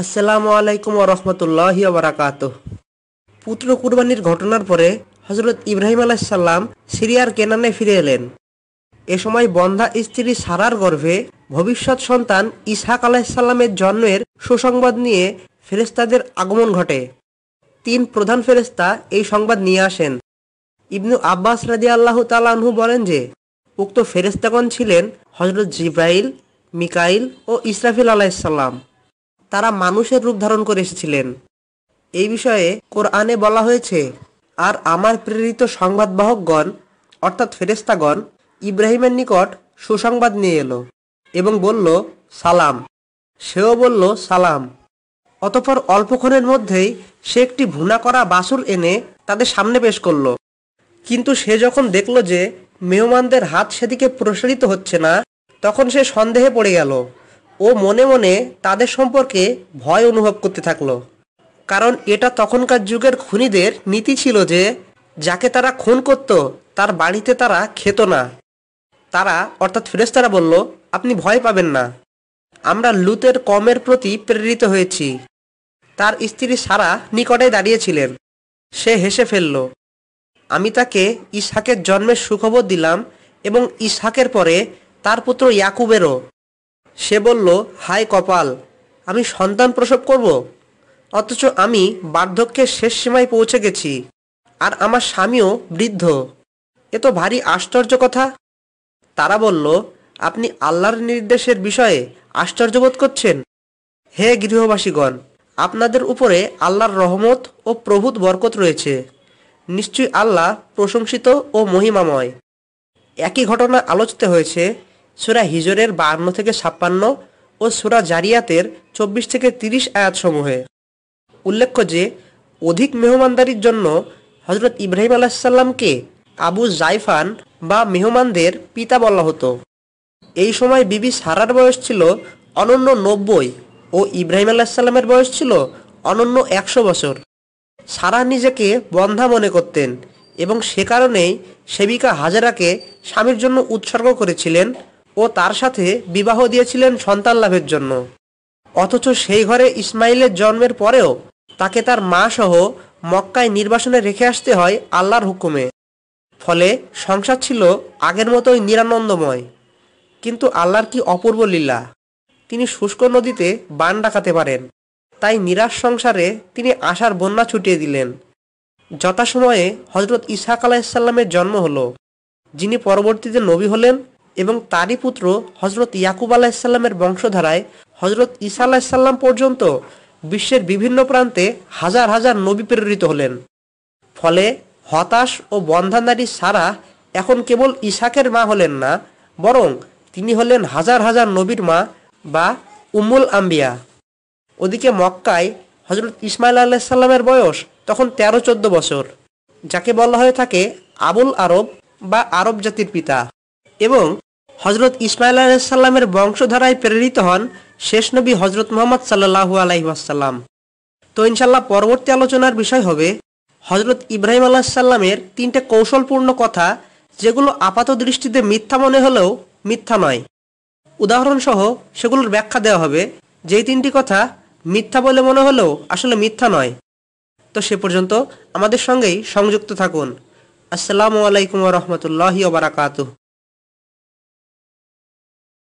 আসসালামু আলাইকুম রহমতুল্লাহ বারাকাত পুত্র কুরবানির ঘটনার পরে হজরত ইব্রাহিম আলাইসাল্লাম সিরিয়ার কেনানে ফিরে এলেন এ সময় বন্ধা স্ত্রী সারার গর্ভে ভবিষ্যৎ সন্তান ইসহাক আলাইসাল্লামের জন্মের সুসংবাদ নিয়ে ফেরেস্তাদের আগমন ঘটে তিন প্রধান ফেরেস্তা এই সংবাদ নিয়ে আসেন ইবনু আব্বাস রাজি আল্লাহ তালাহু বলেন যে উক্ত ফেরেস্তাগণ ছিলেন হজরত জিব্রাইল মিকাইল ও ইসরাফিল আলাইসাল্লাম তারা মানুষের রূপ ধারণ করে এসেছিলেন এই বিষয়ে কোরআনে বলা হয়েছে আর আমার প্রেরিত সংবাদবাহকগণ অর্থাৎ ফেরেস্তাগণ ইব্রাহিমের নিকট সুসংবাদ নিয়ে এলো এবং বলল সালাম সেও বলল সালাম অতপর অল্পক্ষণের মধ্যেই সে একটি ভুনা করা বাসুর এনে তাদের সামনে পেশ করল কিন্তু সে যখন দেখল যে মেহমানদের হাত সেদিকে প্রসারিত হচ্ছে না তখন সে সন্দেহে পড়ে গেল ও মনে মনে তাদের সম্পর্কে ভয় অনুভব করতে থাকলো কারণ এটা তখনকার যুগের খুনিদের নীতি ছিল যে যাকে তারা খুন করত তার বাড়িতে তারা খেত না তারা অর্থাৎ ফেরেস্তারা বলল আপনি ভয় পাবেন না আমরা লুতের কমের প্রতি প্রেরিত হয়েছি তার স্ত্রী সারা নিকটে দাঁড়িয়েছিলেন সে হেসে ফেলল আমি তাকে ইসহাকের জন্মের সুখবর দিলাম এবং ইসহাকের পরে তার পুত্র ইয়াকুবেরও সে বলল হায় কপাল আমি সন্তান প্রসব করব অথচ আমি বার্ধক্যের শেষ সীমায় পৌঁছে গেছি আর আমার স্বামীও বৃদ্ধ এ তো ভারী আশ্চর্য কথা তারা বলল আপনি আল্লাহর নির্দেশের বিষয়ে আশ্চর্যবোধ করছেন হে গৃহবাসীগণ আপনাদের উপরে আল্লাহর রহমত ও প্রভূত বরকত রয়েছে নিশ্চয়ই আল্লাহ প্রশংসিত ও মহিমাময় একই ঘটনা আলোচিত হয়েছে সুরা হিজরের বাহান্ন থেকে ছাপ্পান্ন ও সুরা জারিয়াতের চব্বিশ থেকে তিরিশ আয়াত সমূহে উল্লেখ্য যে অধিক মেহমানদারির জন্য হজরত ইব্রাহিম সাল্লামকে আবু জাইফান বা মেহমানদের পিতা বলা হতো এই সময় বিবি সারার বয়স ছিল অনন্য নব্বই ও ইব্রাহিম আলাহিসাল্লামের বয়স ছিল অনন্য একশো বছর সারা নিজেকে বন্ধা মনে করতেন এবং সে কারণেই সেবিকা হাজারাকে স্বামীর জন্য উৎসর্গ করেছিলেন ও তার সাথে বিবাহ দিয়েছিলেন সন্তান লাভের জন্য অথচ সেই ঘরে ইসমাইলের জন্মের পরেও তাকে তার মা সহ মক্কায় নির্বাসনে রেখে আসতে হয় আল্লাহর হুকুমে ফলে সংসার ছিল আগের মতোই নিরানন্দময় কিন্তু আল্লাহর কি অপূর্ব লীলা তিনি শুষ্ক নদীতে বান ডাকাতে পারেন তাই নিরাশ সংসারে তিনি আশার বন্যা ছুটিয়ে দিলেন যথাসময়ে হজরত ইসাক আলাহিসাল্লামের জন্ম হল যিনি পরবর্তীতে নবী হলেন এবং তারই পুত্র হজরত ইয়াকুব আলাহিসাল্লামের বংশধারায় হজরত ঈসা আলাহিসাল্লাম পর্যন্ত বিশ্বের বিভিন্ন প্রান্তে হাজার হাজার নবী প্রেরিত হলেন ফলে হতাশ ও বন্ধানারী সারা এখন কেবল ইসাকের মা হলেন না বরং তিনি হলেন হাজার হাজার নবীর মা বা উমুল আম্বিয়া ওদিকে মক্কায় হজরত ইসমাইল আলাহিসাল্লামের বয়স তখন তেরো চোদ্দ বছর যাকে বলা হয়ে থাকে আবুল আরব বা আরব জাতির পিতা এবং হজরত ইসমাইল আলাইসাল্লামের বংশধারায় প্রেরিত হন শেষ নবী হজরত মোহাম্মদ সাল্লাহু আলাইসাল্লাম তো ইনশাল্লাহ পরবর্তী আলোচনার বিষয় হবে হজরত ইব্রাহিম আলাহিসাল্লামের তিনটে কৌশলপূর্ণ কথা যেগুলো আপাত দৃষ্টিতে মিথ্যা মনে হলেও মিথ্যা নয় উদাহরণসহ সেগুলোর ব্যাখ্যা দেওয়া হবে যেই তিনটি কথা মিথ্যা বলে মনে হলেও আসলে মিথ্যা নয় তো সে পর্যন্ত আমাদের সঙ্গেই সংযুক্ত থাকুন আসসালামু আলাইকুম রহমতুল্লাহি ওবরাকাতুহ